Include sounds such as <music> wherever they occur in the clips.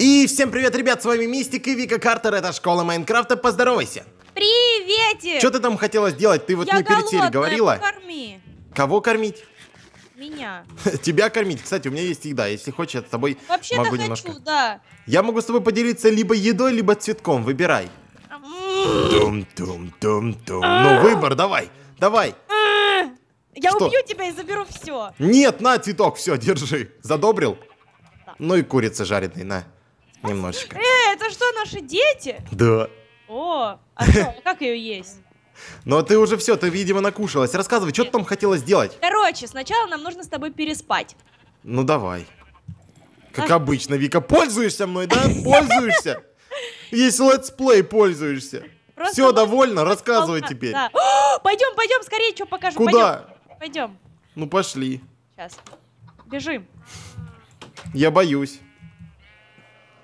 И всем привет, ребят, с вами Мистик и Вика Картер, это Школа Майнкрафта, поздоровайся! Приветик! Что ты там хотела сделать? Ты вот Я мне перед серией говорила. корми. Кого кормить? Меня. <laughs> Тебя кормить. Кстати, у меня есть еда. Если хочешь, я с тобой Вообще могу хочу, немножко. да. Я могу с тобой поделиться либо едой, либо цветком. Выбирай. Тум-тум-тум-тум. Ну, выбор, давай. Давай. Я Что? убью тебя и заберу все. Нет, на, цветок, все, держи. Задобрил? Да. Ну и курица жареная, на. Немножечко. Э, это что, наши дети? Да. О, а что, а как ее есть? Ну а ты уже все, ты, видимо, накушалась. Рассказывай, что ты там хотела сделать? Короче, сначала нам нужно с тобой переспать. Ну давай. Как а? обычно, Вика, пользуешься мной, да? <laughs> Пользуешься? Есть летсплей, пользуешься. Просто все, довольно, рассказывай полна. теперь. Да. О, <gasps> пойдем, пойдем, скорее, что покажу. Куда? пойдем. Ну пошли. Сейчас. Бежим. Я боюсь.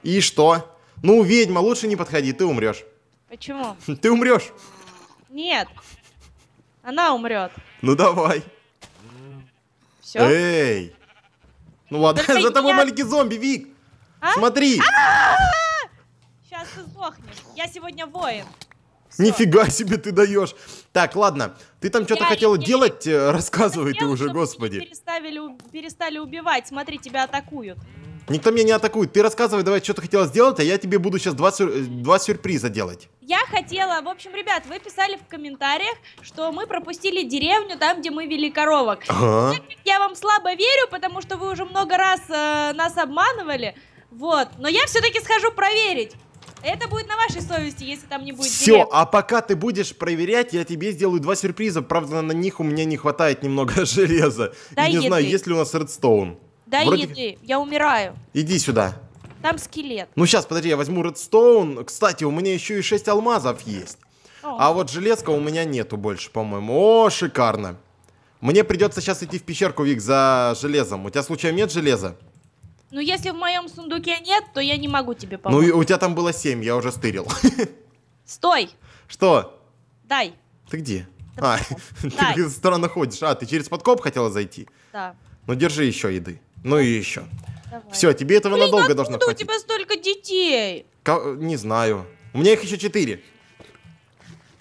И что? Ну, ведьма, лучше не подходи, ты умрешь. Почему? <laughs> Ты умрешь. Нет. Она умрет. Ну давай. Все. Эй! Ну ладно, Только <laughs> за тобой я... маленький зомби, Вик! А? Смотри! А! Сейчас ты сдохнешь. Я сегодня воин. Все. Нифига себе ты даешь. Так, ладно. Ты там что-то хотела я... делать? Э, рассказывай я ты уже, господи. Переставили, перестали убивать. Смотри, тебя атакуют. Никто меня не атакует. Ты рассказывай, давай, что ты хотела сделать, а я тебе буду сейчас два, сюр... два сюрприза делать. Я хотела, в общем, ребят, вы писали в комментариях, что мы пропустили деревню там, где мы вели коровок. Ага. Я вам слабо верю, потому что вы уже много раз э, нас обманывали. Вот, но я все-таки схожу проверить. Это будет на вашей совести, если там не будет Все, директ. а пока ты будешь проверять, я тебе сделаю два сюрприза. Правда, на них у меня не хватает немного <laughs> железа. Да, И не знаю, есть ли у нас редстоун. Дай Вроде... еды, я умираю. Иди сюда. Там скелет. Ну сейчас, подожди, я возьму редстоун. Кстати, у меня еще и 6 алмазов есть. О. А вот железка у меня нету больше, по-моему. О, шикарно. Мне придется сейчас идти в пещерку, Вик, за железом. У тебя случайно нет железа? Ну, если в моем сундуке нет, то я не могу тебе ну, помочь. Ну, у тебя там было 7, я уже стырил. <laughs> Стой! Что? Дай. Ты где? Да, а, <laughs> дай. ты странно ходишь. А, ты через подкоп хотела зайти? Да. Ну, держи еще еды. Ну и еще. Давай. Все, тебе этого Блин, надолго должно хватить. у тебя столько детей? Ко- не знаю. У меня их еще четыре.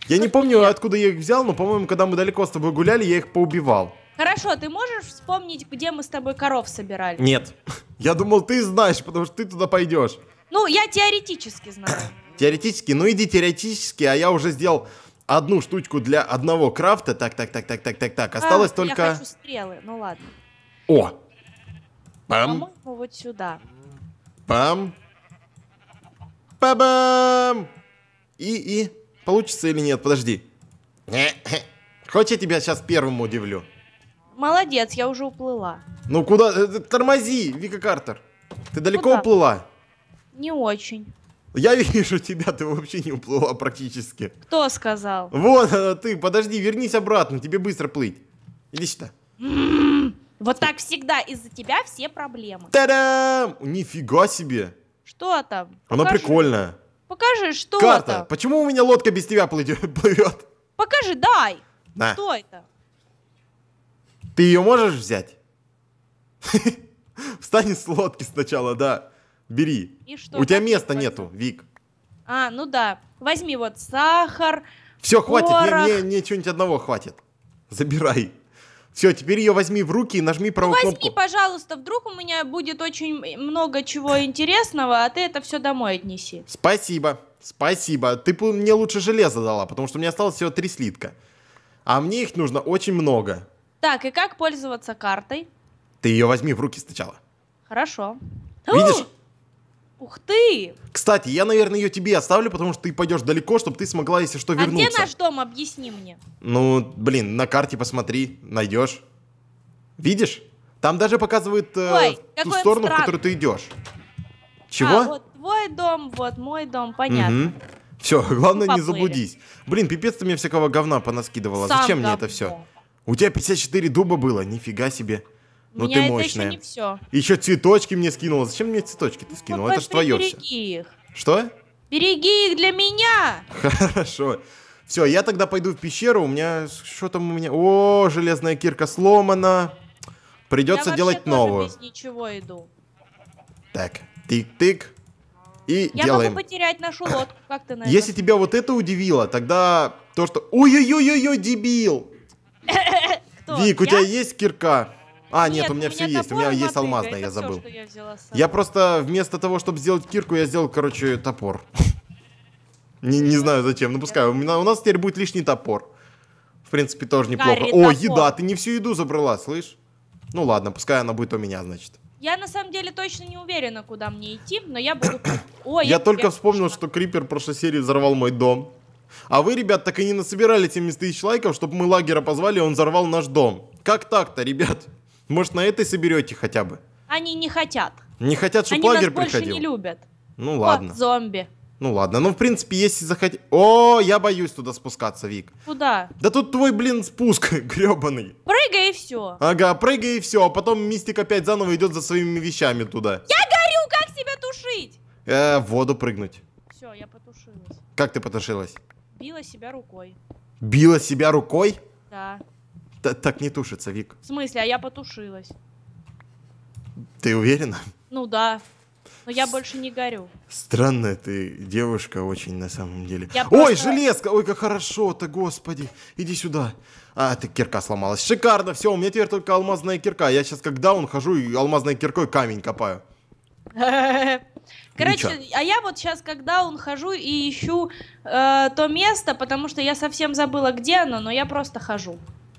Я не помню, откуда я их взял, но, по-моему, когда мы далеко с тобой гуляли, я их поубивал. Хорошо, ты можешь вспомнить, где мы с тобой коров собирали? Нет. Я думал, ты знаешь, потому что ты туда пойдешь. Ну, я теоретически знаю. <coughs> Теоретически? Ну иди теоретически, а я уже сделал одну штучку для одного крафта. Так, так, так, так, так, так, так. Осталось а, только... Я хочу стрелы, ну ладно. О, Пам. По-моему, ну, вот сюда. Пам. Па-бам! И, и, получится или нет, подожди. <coughs> Хочешь, я тебя сейчас первым удивлю? Молодец, я уже уплыла. Ну куда? Э, э, тормози, Вика Картер. Ты далеко куда? уплыла? Не очень. Я <laughs> вижу тебя, ты вообще не уплыла практически. Кто сказал? Вот э, ты, подожди, вернись обратно, тебе быстро плыть. Иди сюда. <laughs> Вот так всегда из-за тебя все проблемы. Та-дам! Нифига себе! Что там? Она Покажи. прикольная. Покажи, что Карта. там. Почему у меня лодка без тебя <laughs> плывет? Покажи, дай. На. Что это? Ты ее можешь взять? <laughs> Встань с лодки сначала, да. Бери. И что? У тебя места возьму? нету, Вик. А, ну да. Возьми вот сахар. Все, хватит. Мне, мне, мне чего-нибудь одного хватит. Забирай. Все, теперь ее возьми в руки и нажми ну, правую ну, возьми, кнопку. Возьми, пожалуйста, вдруг у меня будет очень много чего интересного, а ты это все домой отнеси. Спасибо, спасибо. Ты мне лучше железо дала, потому что у меня осталось всего три слитка. А мне их нужно очень много. Так, и как пользоваться картой? Ты ее возьми в руки сначала. Хорошо. Видишь? <gasps> Ух ты! Кстати, я, наверное, ее тебе оставлю, потому что ты пойдешь далеко, чтобы ты смогла, если что, вернуться. А где наш дом? Объясни мне. Ну, блин, на карте посмотри, найдешь. Видишь? Там даже показывают э, Ой, ту сторону, в которую ты идешь. А, Чего? А, вот твой дом, вот мой дом, понятно. Угу. Все, главное Поплыли. не заблудись. Блин, пипец ты мне всякого говна понаскидывала. Сам Зачем говно. мне это все? У тебя 54 дуба было, нифига себе. Ну ты мощная. Еще, не все. еще цветочки мне скинула. Зачем мне цветочки ты ну, скинула? это ж твое все. Их. Что? Береги их для меня! <laughs> Хорошо. Все, я тогда пойду в пещеру. У меня... Что там у меня? О, железная кирка сломана. Придется я делать новую. Без ничего иду. Так, тык-тык. И я делаем. могу потерять нашу лодку, как ты на Если это? тебя вот это удивило, тогда то, что... Ой-ой-ой-ой, дебил! <laughs> Кто? Вик, я? у тебя есть кирка? А, нет, нет у меня, все есть. У меня есть алмазная, я забыл. Все, я, я просто вместо того, чтобы сделать кирку, я сделал, короче, топор. <laughs> Не, не знаю зачем, ну пускай. У, меня, у нас теперь будет лишний топор. В принципе, тоже неплохо. Гарри, О, топор. еда, ты не всю еду забрала, слышь? Ну ладно, пускай она будет у меня, значит. Я на самом деле точно не уверена, куда мне идти, но я буду... <coughs> Ой, я, я только вспомнил, что Крипер в прошлой серии взорвал мой дом. А вы, ребят, так и не насобирали 70 тысяч лайков, чтобы мы лагера позвали, и он взорвал наш дом. Как так-то, ребят? Может, на это соберете хотя бы? Они не хотят. Не хотят, чтобы Они лагерь нас больше не любят. Ну ладно. зомби. Ну ладно, ну в принципе, если захотеть... О, я боюсь туда спускаться, Вик. Куда? Да тут твой, блин, спуск <laughs> гребаный. Прыгай и все. Ага, прыгай и все, а потом Мистик опять заново идет за своими вещами туда. Я горю, как себя тушить? Э, в воду прыгнуть. Все, я потушилась. Как ты потушилась? Била себя рукой. Била себя рукой? Да. Т так не тушится, Вик. В смысле? А я потушилась. Ты уверена? Ну да. Но я больше не горю. Странная ты девушка очень на самом деле. Я ой, просто... железка! Ой, как хорошо-то, господи! Иди сюда. А, ты кирка сломалась. Шикарно, все, у меня теперь только алмазная кирка. Я сейчас как даун хожу и алмазной киркой камень копаю. <laughs> Короче, а я вот сейчас, когда он хожу и ищу э, то место, потому что я совсем забыла, где оно, но я просто хожу.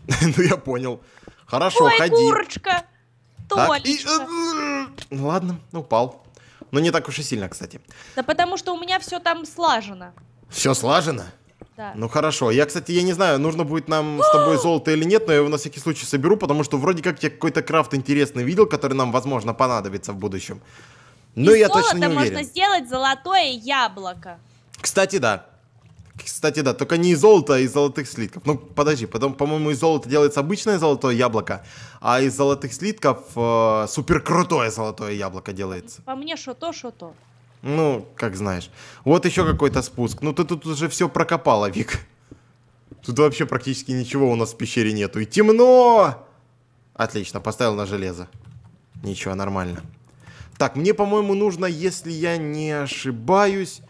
<laughs> ну, я понял. Хорошо, Ой, ходи. курочка! Так, и, э, ну, ладно, ну, упал. Но не так уж и сильно, кстати. Да потому что у меня все там слажено. Все слажено? Да. Ну хорошо. Я, кстати, я не знаю, нужно будет нам с тобой <gasps> золото или нет, но я его на всякий случай соберу, потому что вроде как я какой-то крафт интересный видел, который нам, возможно, понадобится в будущем. Но ну, Из я точно не уверен. можно сделать золотое яблоко. Кстати, да. Кстати, да, только не из золота, а из золотых слитков. Ну, подожди, потом, по-моему, из золота делается обычное золотое яблоко, а из золотых слитков э, супер крутое золотое яблоко делается. По мне, что то, что то. Ну, как знаешь. Вот еще какой-то спуск. Ну, ты тут уже все прокопала, Вик. Тут вообще практически ничего у нас в пещере нету. И темно! Отлично, поставил на железо. Ничего, нормально. Так, мне, по-моему, нужно, если я не ошибаюсь...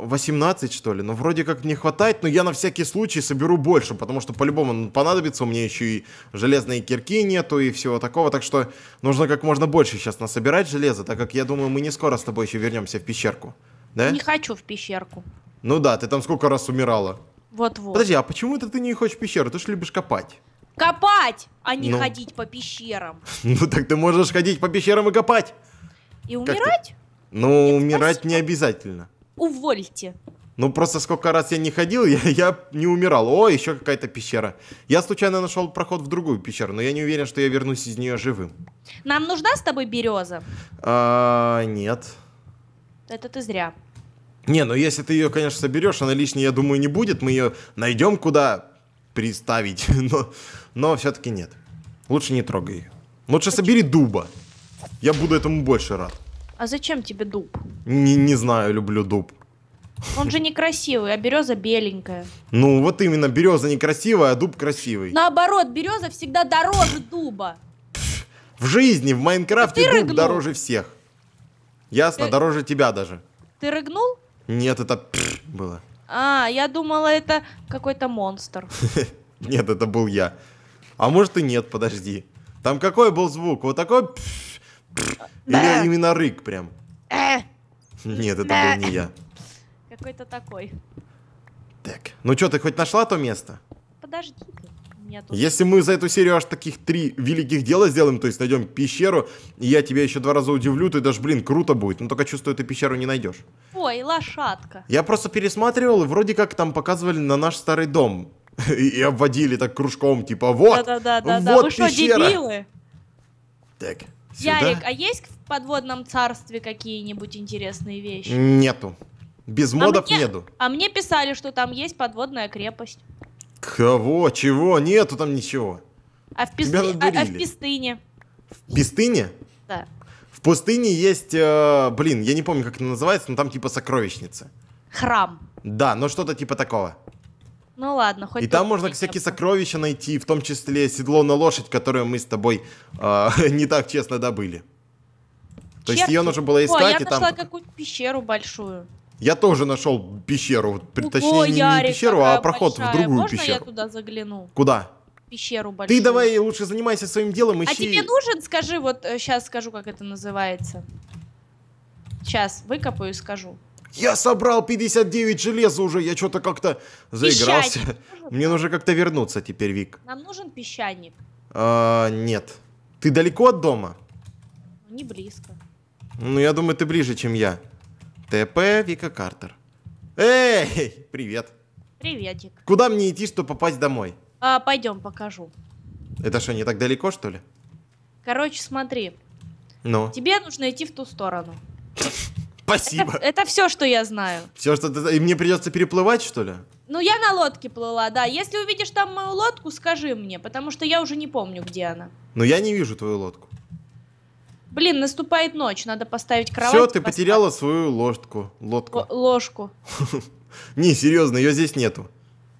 18, что ли? Но вроде как не хватает, но я на всякий случай соберу больше, потому что по-любому понадобится. У меня еще и железные кирки нету и всего такого, так что нужно как можно больше сейчас насобирать железа, так как я думаю, мы не скоро с тобой еще вернемся в пещерку. Да? Не хочу в пещерку. Ну да, ты там сколько раз умирала? Вот-вот. Подожди, а почему это ты не хочешь в пещеру? Ты же любишь копать. Копать, а не ну. ходить по пещерам. <laughs> Ну так ты можешь ходить по пещерам и копать. И умирать? Ну, умирать не обязательно увольте. Ну, просто сколько раз я не ходил, <laughs> я, я не умирал. О, еще какая-то пещера. Я случайно нашел проход в другую пещеру, но я не уверен, что я вернусь из нее живым. Нам нужна с тобой береза? А, нет. Это ты зря. Не, ну если ты ее, конечно, соберешь, она лишней, я думаю, не будет. Мы ее найдем куда приставить, <laughs> но, но все-таки нет. Лучше не трогай ее. Лучше Почему? собери дуба. Я буду этому больше рад. А зачем тебе дуб? Не, не знаю, люблю дуб. Он же некрасивый, а береза беленькая. Ну, вот именно, береза некрасивая, а дуб красивый. Наоборот, береза всегда дороже дуба. В жизни, в Майнкрафте Ты дуб рыгнул. дороже всех. Ясно, Ты- э, дороже тебя даже. Ты рыгнул? Нет, это было. А, я думала, это какой-то монстр. <laughs> Нет, это был я. А может и нет, подожди. Там какой был звук? Вот такой или именно рык прям. Э. Нет, это был не я. Какой-то такой. Так, ну что, ты хоть нашла то место? Подожди-ка. Тут... Если мы за эту серию аж таких три великих дела сделаем, то есть найдем пещеру, и я тебя еще два раза удивлю, ты даже, блин, круто будет. Но ну, только чувствую, ты пещеру не найдешь. Ой, лошадка. Я просто пересматривал, и вроде как там показывали на наш старый дом. <laughs> И обводили так кружком, типа, вот, да -да -да -да -да. вот Вы пещера. Что, дебилы? Так, Сюда? Ярик, а есть в подводном царстве какие-нибудь интересные вещи? Нету. Без а модов а мне, нету. А мне писали, что там есть подводная крепость. Кого? Чего? Нету там ничего. А в, пис... а, а в пистыне? В пистыне? Да. В пустыне есть, э, блин, я не помню, как это называется, но там типа сокровищница. Храм. Да, но что-то типа такого. Ну ладно, хоть... И там можно всякие сокровища найти, в том числе седло на лошадь, которое мы с тобой э, <laughs> не так честно добыли. То есть ее нужно было искать. О, я нашла там... какую-то пещеру большую. Я тоже нашел пещеру, Ого, точнее не, не пещеру, а проход большая. в другую Можно пещеру. Можно я туда загляну? Куда? Пещеру большую. Ты давай лучше занимайся своим делом, а ищи. А тебе нужен, скажи, вот сейчас э, скажу, как это называется. Сейчас выкопаю и скажу. Я собрал 59 железа уже, я что-то как-то заигрался. <laughs> Мне нужно как-то вернуться теперь, Вик. Нам нужен песчаник. А, нет. Ты далеко от дома? Не близко. Ну, я думаю, ты ближе, чем я. ТП Вика Картер. Эй, привет. Приветик. Куда мне идти, чтобы попасть домой? А, пойдем, покажу. Это что, не так далеко, что ли? Короче, смотри. Ну? Тебе нужно идти в ту сторону. <laughs> Спасибо. <laughs> Это, это все, что я знаю. Все, что ты... И мне придется переплывать, что ли? Ну, я на лодке плыла, да. Если увидишь там мою лодку, скажи мне, потому что я уже не помню, где она. Но я не вижу твою лодку. Блин, наступает ночь, надо поставить кровать. Все, ты поспать. потеряла свою ложку. Лодку. ложку. <laughs> Не, серьезно, ее здесь нету.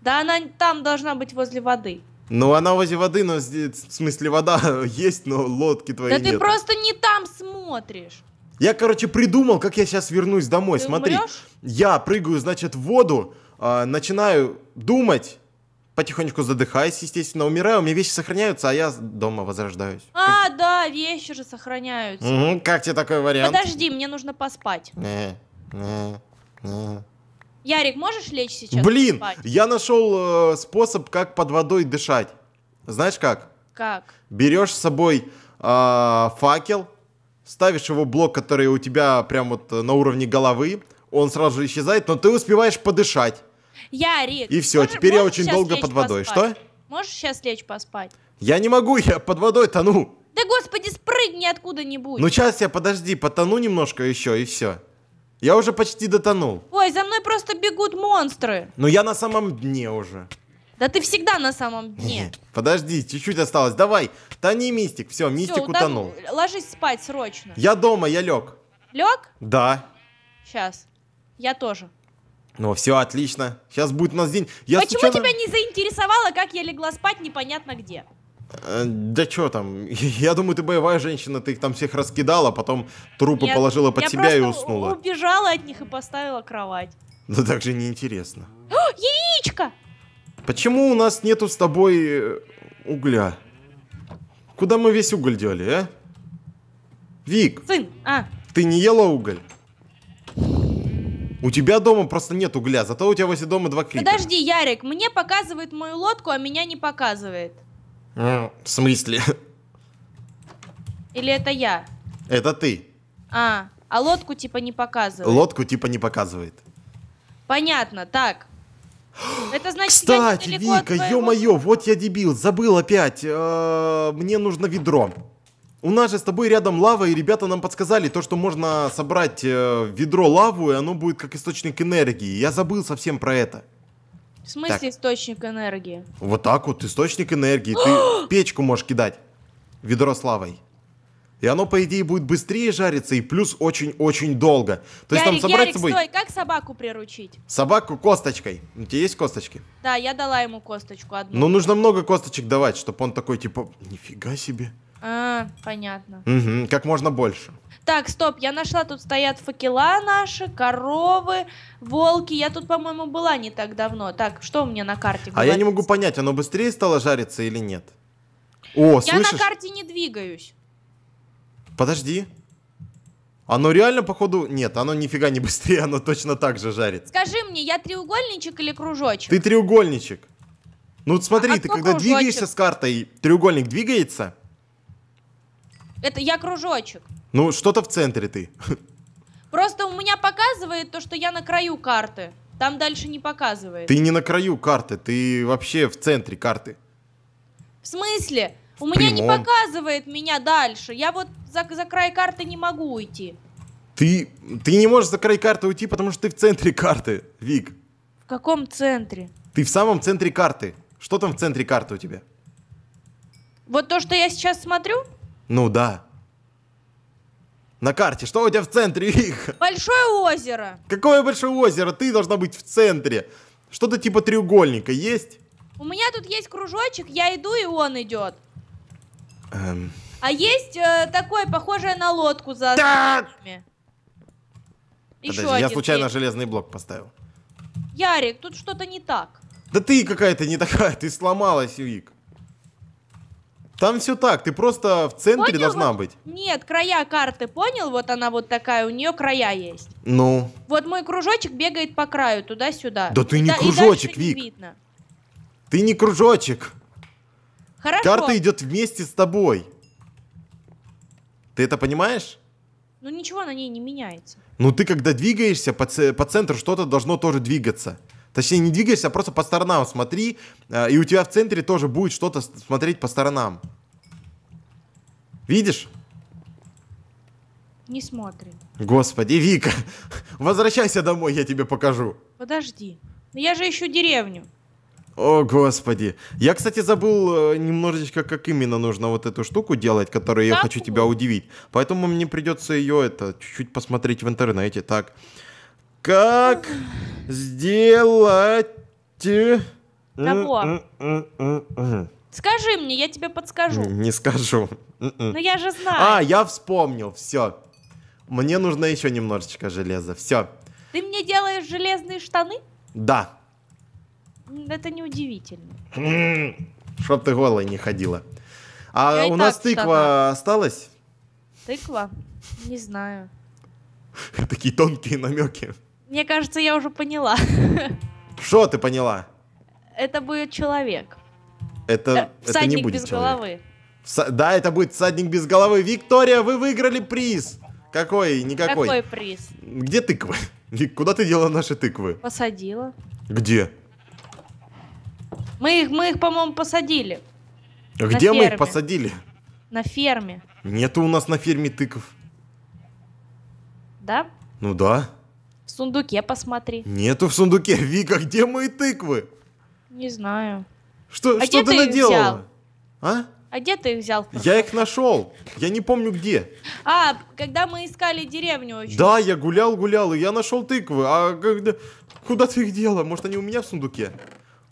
Да она там должна быть возле воды. Ну, она возле воды, но в смысле вода <laughs> есть, но лодки твоей нет. Да ты просто не там смотришь. Я, короче, придумал, как я сейчас вернусь домой. Ты Смотри, умрешь? я прыгаю, значит, в воду, э, начинаю думать, потихонечку задыхаюсь, естественно, умираю, у меня вещи сохраняются, а я дома возрождаюсь. А, как... да, вещи же сохраняются. Угу, как тебе такой вариант? Подожди, мне нужно поспать. Не, не, не. Ярик, можешь лечь сейчас? Блин, поспать? я нашел э, способ, как под водой дышать. Знаешь как? Как? Берешь с собой э, факел, ставишь его блок, который у тебя прям вот э, на уровне головы, он сразу же исчезает, но ты успеваешь подышать. Я рик. И все, можешь, теперь я очень долго под водой. Поспать? Что? Можешь сейчас лечь поспать? Я не могу, <laughs> я под водой тону. Да господи, спрыгни откуда-нибудь. Ну сейчас я, подожди, потону немножко еще и все. Я уже почти дотонул. Ой, за мной просто бегут монстры. Ну я на самом дне уже. Да ты всегда на самом дне. Подожди, чуть-чуть осталось. Давай, тони мистик. Все, мистик утонул. Ложись спать срочно. Я дома, я лег. Лег? Да. Сейчас. Я тоже. Ну, все отлично. Сейчас будет у нас день. Я Почему случайно- тебя не заинтересовало, как я легла спать непонятно где? Э, Да что там? <laughs> Я думаю, ты боевая женщина, ты их там всех раскидала, потом трупы Нет, положила под я себя и просто уснула. убежала от них и поставила кровать. Ну так же неинтересно. <gasps> Яичко! Почему у нас нету с тобой э, угля? Куда мы весь уголь делали, а? Вик! Сын, а? Ты не ела уголь? У тебя дома просто нет угля, зато у тебя возле дома два крипера. Подожди, Ярик, мне показывает мою лодку, а меня не показывает. А, в смысле? Или это я? Это ты. А, а лодку типа не показывает. Лодку типа не показывает. Понятно, так. Это значит, Кстати, я Вика, ё-моё, вот я дебил, забыл опять. Э, мне нужно ведро. У нас же с тобой рядом лава, и ребята нам подсказали то, что можно собрать э, ведро лаву, и оно будет как источник энергии. Я забыл совсем про это. В смысле так. источник энергии? Вот так вот, источник энергии. Ты <gasps> печку можешь кидать. Ведро с лавой. И оно, по идее, будет быстрее жариться и плюс очень-очень долго. То Ярик, есть там собрать Ярик, собой... стой, как собаку приручить? Собаку косточкой. У тебя есть косточки? Да, я дала ему косточку одну. Но ну, нужно много косточек давать, чтобы он такой, типа, нифига себе. А, понятно. Угу, как можно больше. Так, стоп, я нашла, тут стоят факела наши, коровы, волки. Я тут, по-моему, была не так давно. Так, что у меня на карте? Говорится? А я не могу понять, оно быстрее стало жариться или нет? О, я слышишь? на карте не двигаюсь. Подожди. Оно реально, походу... Нет, оно нифига не <laughs> быстрее, оно точно так же жарит. Скажи мне, я треугольничек или кружочек? Ты треугольничек. Ну смотри, а ты когда кружочек? двигаешься с картой, треугольник двигается? Это я кружочек. Ну, что-то в центре ты. Просто у меня показывает то, что я на краю карты. Там дальше не показывает. Ты не на краю карты, ты вообще в центре карты. В смысле? В у прямом. меня не показывает меня дальше. Я вот за, за край карты не могу уйти. Ты, ты не можешь за край карты уйти, потому что ты в центре карты, Вик. В каком центре? Ты в самом центре карты. Что там в центре карты у тебя? Вот то, что я сейчас смотрю? Ну да. На карте, что у тебя в центре, Вик? Большое озеро. Какое большое озеро? Ты должна быть в центре. Что-то типа треугольника есть? У меня тут есть кружочек, я иду, и он идет. Эм... А есть э, такое, похожее на лодку за Да! Еще Подожди, я случайно есть. железный блок поставил. Ярик, тут что-то не так. Да ты какая-то не такая, <laughs> ты сломалась, Вик. Там все так, ты просто в центре Понял, должна вот- быть. Нет, края карты, понял? Вот она вот такая, у нее края есть. Ну, Вот мой кружочек бегает по краю, туда-сюда. Да ты не и кружочек, не Вик. видно. ты не кружочек. Хорошо. Карта идет вместе с тобой. Ты это понимаешь? Ну ничего на ней не меняется. Ну ты когда двигаешься, по, по центру что-то должно тоже двигаться. Точнее, не двигайся, а просто по сторонам смотри, а, и у тебя в центре тоже будет что-то смотреть по сторонам. Видишь? Не смотрит. Господи, Вика, <laughs> возвращайся домой, я тебе покажу. Подожди. я же ищу деревню. О, господи. Я, кстати, забыл э, немножечко, как именно нужно вот эту штуку делать, которую я хочу тебя удивить. Поэтому мне придется ее это чуть-чуть посмотреть в интернете. Так. Как сделать... Э, Кого? Скажи мне, я тебе подскажу. Не скажу. Ну я же знаю. А, я вспомнил, все. Мне нужно еще немножечко железа, все. Ты мне делаешь железные штаны? Да это не удивительно. Чтоб ты голой не ходила. А Я у нас тыква штана. осталась? Тыква? Не знаю. <laughs> Такие тонкие намеки. Мне кажется, я уже поняла. Что ты поняла? Это будет человек. Это, э, это не будет без человек. головы. Вса- да, это будет всадник без головы. Виктория, вы выиграли приз. Какой? Никакой. Какой приз? Где тыквы? Вик, <laughs> куда ты дела наши тыквы? Посадила. Где? Мы их, мы их по-моему, посадили. А где мы их посадили? На ферме. Нету у нас на ферме тыков. Да? Ну да. В сундуке посмотри. Нету в сундуке. Вика, где мои тыквы? Не знаю. Что, а что ты, ты наделала? Взял? А? А где ты их взял? Я их нашел. Я не помню где. А, когда мы искали деревню очень. Да, я гулял, гулял, и я нашел тыквы. А когда... куда ты их дела? Может, они у меня в сундуке?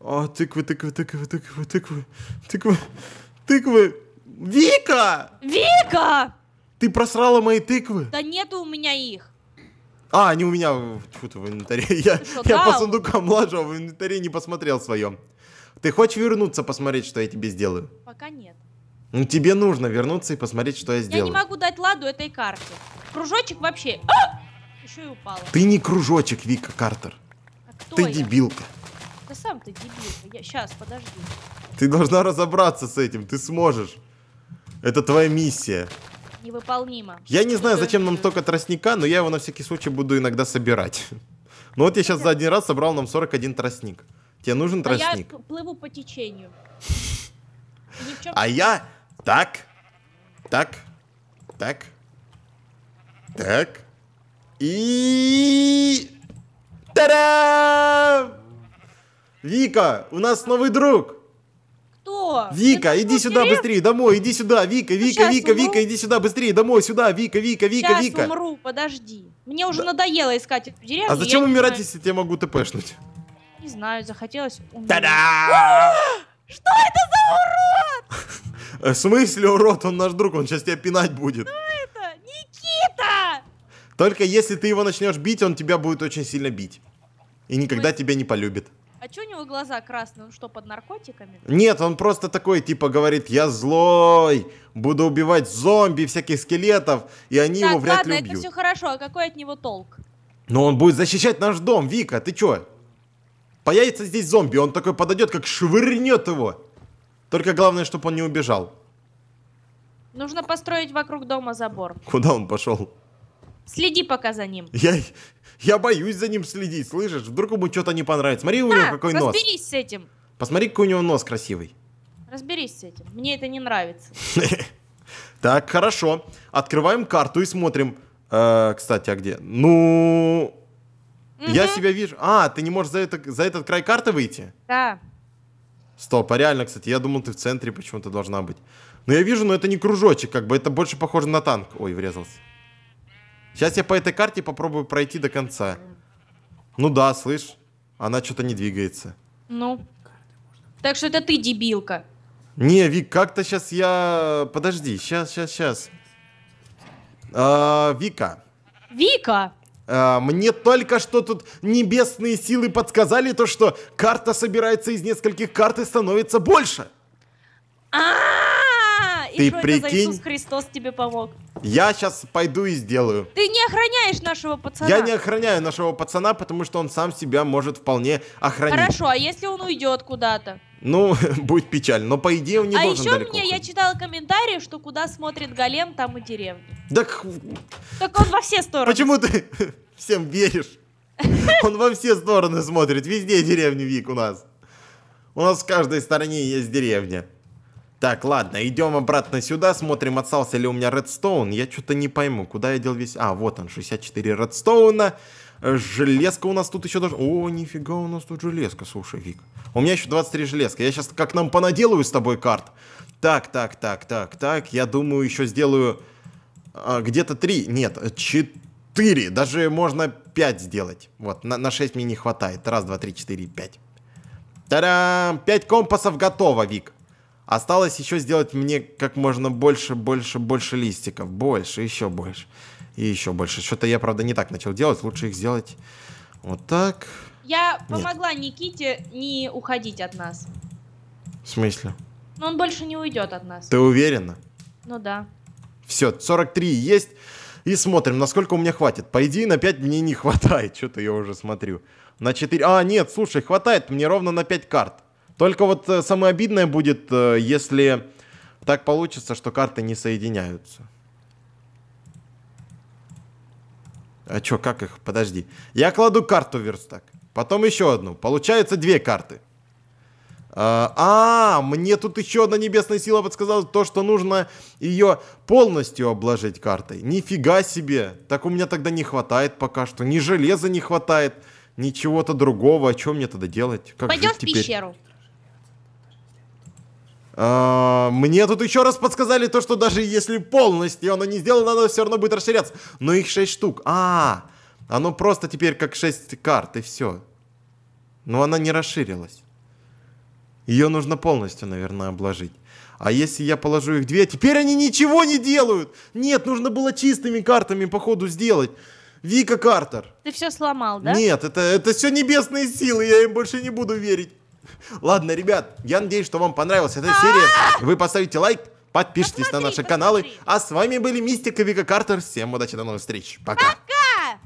О, тыквы, тыквы, тыквы, тыквы, тыквы, тыквы, тыквы. Вика! Вика! Ты просрала мои тыквы? Да нету у меня их. А, они у меня фу, в инвентаре. <laughs> Я, что, я по сундукам лажу, а в инвентаре не посмотрел свое. Ты хочешь вернуться посмотреть, что я тебе сделаю? Пока нет. Ну тебе нужно вернуться и посмотреть, что я сделаю. Я не могу дать ладу этой карте. Кружочек вообще. А! Еще и упала. Ты не кружочек, Вика Картер. А кто Ты я? дебилка ты сам-то дебил. Я... Сейчас, подожди. Ты должна разобраться с этим, ты сможешь. Это твоя миссия. Невыполнимо. Я не знаю, зачем нам столько тростника, но я его на всякий случай буду иногда собирать. <laughs> Ну вот я сейчас за один раз собрал нам 41 тростник. Тебе нужен а тростник? я плыву по течению. А я так, так, так, так и... Та-дам! Вика, у нас новый друг. Кто? Вика, Это иди сюда дерев? быстрее, домой, иди сюда, Вика, Вика, Вика, умру. Вика, иди сюда быстрее, домой, сюда, Вика, Вика, Вика, сейчас Вика. умру, подожди. Мне уже да. надоело искать эту деревню. А зачем умирать, если я могу тпшнуть? Не знаю, захотелось умереть. Та-да! А! Что это за урод? <laughs> В смысле урод? Он наш друг, он сейчас тебя пинать будет. Что это? Никита! Только если ты его начнешь бить, он тебя будет очень сильно бить. И никогда тебя не полюбит. А что у него глаза красные? Он что, под наркотиками? Нет, он просто такой, типа, говорит, я злой, буду убивать зомби, всяких скелетов, и они так, его вряд ладно, ли убьют. это все хорошо, а какой от него толк? Но он будет защищать наш дом, Вика, ты чё? Появится здесь зомби, он такой подойдет, как швырнет его. Только главное, чтобы он не убежал. Нужно построить вокруг дома забор. Куда он пошел? Следи пока за ним. Я, я боюсь за ним следить, слышишь? Вдруг ему что-то не понравится. Смотри, да, у него какой разберись нос. разберись с этим. Посмотри, какой у него нос красивый. Разберись с этим. Мне это не нравится. <laughs> Так, хорошо. Открываем карту и смотрим. Э, кстати, а где? Ну... Я себя вижу. А, ты не можешь за, это, за этот край карты выйти? Да. Стоп, а реально, кстати, я думал, ты в центре почему-то должна быть. Но я вижу, но это не кружочек, как бы это больше похоже на танк. Ой, врезался. Сейчас я по этой карте попробую пройти до конца. Ну да, слышь, она что-то не двигается. Ну. Так что это ты дебилка. Не, Вик, как-то сейчас я... Подожди, сейчас, сейчас, сейчас. А, Вика. Вика! А, мне только что тут небесные силы подсказали то, что карта собирается из нескольких карт и становится больше. А-а-а! Ты что прикинь? это за Иисус Христос тебе помог. Я сейчас пойду и сделаю. Ты не охраняешь нашего пацана. Я не охраняю нашего пацана, потому что он сам себя может вполне охранить. Хорошо, а если он уйдет куда-то? Ну, <laughs> будет печаль, но по идее он не а должен еще мне, уходить. я читала комментарии, что куда смотрит голем, там и деревня. Так... Так он во все стороны. Почему ты <laughs> всем веришь? <laughs> Он во все стороны смотрит, везде деревня Вик у нас. У нас в каждой стороне есть деревня. Так, ладно, идем обратно сюда, смотрим, остался ли у меня редстоун. Я что-то не пойму, куда я дел весь... А, вот он, 64 редстоуна. Железка у нас тут еще даже... О, нифига у нас тут железка, слушай, Вик. У меня еще 23 железка. Я сейчас как нам понаделаю с тобой карт. Так, так, так, так, так. Я думаю, еще сделаю а, где-то 3. Нет, 4. Даже можно 5 сделать. Вот, на, на 6 мне не хватает. Раз, два, три, четыре, пять. Та-дам! 5 компасов готово, Вик. Осталось еще сделать мне как можно больше, больше, больше листиков. Больше, еще больше. И еще больше. Что-то я, правда, не так начал делать. Лучше их сделать вот так. Я Нет. помогла Никите не уходить от нас. В смысле? Но он больше не уйдет от нас. Ты уверена? Ну да. Все, 43 есть. И смотрим, насколько у меня хватит. По идее, на 5 мне не хватает. <laughs> Что-то я уже смотрю. На 4... А, нет, слушай, хватает мне ровно на 5 карт. Только вот э, самое обидное будет, э, если так получится, что карты не соединяются. А чё, как их? Подожди. Я кладу карту верстак. Потом еще одну. Получается две карты. А, а, а, мне тут еще одна небесная сила подсказала то, что нужно ее полностью обложить картой. Нифига себе! Так у меня тогда не хватает пока что. Ни железа не хватает, ни чего-то другого. А что мне тогда делать? Как Пойдем в пещеру. А, мне тут еще раз подсказали то, что даже если полностью оно не сделано, оно все равно будет расширяться. Но их 6 штук. А, оно просто теперь как 6 карт, и все. Но она не расширилась. Ее нужно полностью, наверное, обложить. А если я положу их две, теперь они ничего не делают. Нет, нужно было чистыми картами, походу, сделать. Вика Картер. Ты все сломал, да? Нет, это, это все небесные силы, я им больше не буду верить. <laughs> Ладно, ребят, я надеюсь, что вам понравилась эта серия. Вы поставите лайк, подпишитесь на наши каналы. А с вами были Мистика Вика Картер. Всем удачи, до новых встреч. Пока. Пока.